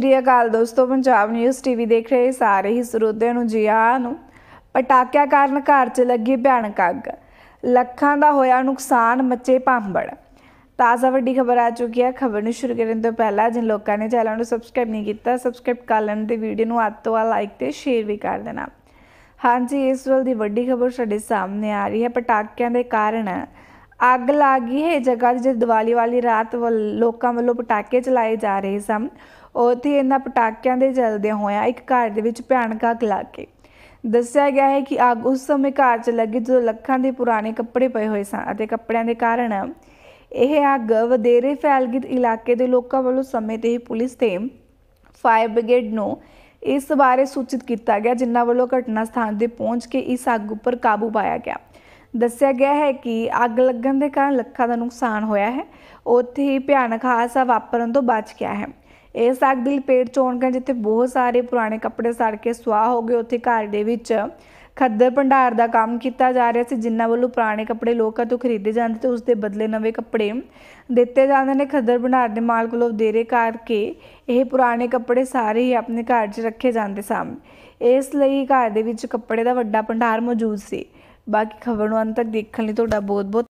ਸ੍ਰੀ ਅਕਾਲ ਦੋਸਤੋ Punjab news TV ਦੇਖ ਰਹੇ ਸਾਰੇ ਹੀ ਸਰੋਤਿਆਂ ਨੂੰ ਜੀ ਆਇਆਂ ਨੂੰ ਪਟਾਕਿਆਂ ਕਾਰਨ ਘਰ 'ਚ ਲੱਗੀ ਭਿਆਨਕ ਅੱਗ ਲੱਖਾਂ ਦਾ ਹੋਇਆ ਨੁਕਸਾਨ ਮੱਚੇ ਪਾਂਬੜ ਤਾਜ਼ਾ ਵੱਡੀ ਖਬਰ ਆ ਚੁੱਕੀ ਹੈ ਖਬਰ ਨੂੰ ਸ਼ੁਰੂ ਕਰਨ ਤੋਂ ਪਹਿਲਾਂ ਜਿਨ ਲੋਕਾਂ ਨੇ ਚੈਨਲ ਨੂੰ ਸਬਸਕ੍ਰਾਈਬ ਨਹੀਂ ਕੀਤਾ ਸਬਸਕ੍ਰਾਈਬ ਕਰ ਲੈਣ ਤੇ ਵੀਡੀਓ ਨੂੰ ਅੱਤੋਂ ਤੋਂ ਲਾਈਕ ਤੇ ਸ਼ੇਅਰ ਵੀ ਕਰ ਦੇਣਾ ਹਾਂਜੀ ਇਸ ਵਾਰ ਦੀ ਵੱਡੀ ਖਬਰ ਸਾਡੇ ਸਾਹਮਣੇ ਆ ਰਹੀ ਹੈ ਪਟਾਕਿਆਂ ਦੇ ਕਾਰਨ ਅੱਗ ਲੱਗ ਗਈ ਹੈ ਜਗ੍ਹਾ ਜਿੱਥੇ ਦੀਵਾਲੀ ਵਾਲੀ ਰਾਤ ਲੋਕਾਂ ਵੱਲੋਂ ਪਟਾਕੇ ਚਲਾਏ ਜਾ ਰਹੇ ਸਨ ਉੱਥੇ ਇਹਨਾਂ ਪਟਾਕਿਆਂ ਦੇ ਜਲਦੇ ਹੋਇਆ ਇੱਕ ਘਰ ਦੇ ਵਿੱਚ ਭਿਆਨਕ ਅੱਗ ਲੱਗ ਗਈ ਦੱਸਿਆ ਗਿਆ ਹੈ ਕਿ ਅੱਗ ਉਸ ਸਮੇਂ ਘਰ 'ਚ ਲੱਗੀ ਜਦੋਂ ਲੱਖਾਂ ਦੇ ਪੁਰਾਣੇ ਕੱਪੜੇ ਪਏ ਹੋਏ ਸਨ ਅਤੇ ਕੱਪੜਿਆਂ ਦੇ ਕਾਰਨ ਇਹ ਅੱਗ ਵਧੇਰੇ ਫੈਲ ਗਈ ਇਲਾਕੇ ਦੇ ਲੋਕਾਂ ਵੱਲੋਂ ਸਮੇਂ ਤੇ ਹੀ ਪੁਲਿਸ ਤੇ ਫਾਇਰ ਬ੍ਰਿਗੇਡ ਨੂੰ ਇਸ ਬਾਰੇ ਸੂਚਿਤ ਕੀਤਾ ਗਿਆ ਜਿਨ੍ਹਾਂ ਵੱਲੋਂ ਘਟਨਾ ਸਥਾਨ ਤੇ ਪਹੁੰਚ ਕੇ ਇਸ ਅੱਗ ਉੱਪਰ ਕਾਬੂ ਪਾਇਆ ਗਿਆ ਦੱਸਿਆ ਗਿਆ ਹੈ ਕਿ ਅੱਗ ਲੱਗਣ ਦੇ ਕਾਰਨ ਲੱਖਾਂ ਦਾ ਨੁਕਸਾਨ ਹੋਇਆ ਹੈ ਉੱਥੇ ਹੀ ਭਿਆਨਕ ਹਾਦਸਾ ਵਾਪਰਨ ਤੋਂ ਬਚ ਗਿਆ ਹੈ ਇਸ ਅੱਗ ਦੀ ਲਪੇਟ ਚੋਂ ਆਉਣ ਜਿੱਥੇ ਬਹੁਤ ਸਾਰੇ ਪੁਰਾਣੇ ਕੱਪੜੇ ਸੜ ਕੇ ਸੁਆਹ ਹੋ ਗਏ ਉੱਥੇ ਘਰ ਦੇ ਵਿੱਚ ਖੱਦਰ ਭੰਡਾਰ ਦਾ ਕੰਮ ਕੀਤਾ ਜਾ ਰਿਹਾ ਸੀ ਜਿੰਨਾ ਵੱਲੋਂ ਪੁਰਾਣੇ ਕੱਪੜੇ ਲੋਕਾਂ ਤੋਂ ਖਰੀਦੇ ਜਾਂਦੇ ਤੇ ਉਸ ਦੇ ਬਦਲੇ ਨਵੇਂ ਕੱਪੜੇ ਦਿੱਤੇ ਜਾਂਦੇ ਨੇ ਖੱਦਰ ਭੰਡਾਰ ਦੇ ਮਾਲਕ ਵੱਲੋਂ ਦੇਰੇ ਕਰਕੇ ਇਹ ਪੁਰਾਣੇ ਕੱਪੜੇ ਸਾਰੇ ਹੀ ਆਪਣੇ ਘਰ 'ਚ ਰੱਖੇ ਜਾਂਦੇ ਸਨ ਇਸ ਲਈ ਘਰ ਦੇ ਵਿੱਚ ਕੱਪੜੇ ਦਾ ਵੱਡਾ ਭੰਡਾਰ ਮੌਜੂਦ ਸੀ ਬਾਕੀ ਖਬਰ ਨੂੰ ਅੰਤ ਤੱਕ ਦੇਖਣ ਲਈ ਤੁਹਾਡਾ ਬਹੁਤ ਬਹੁਤ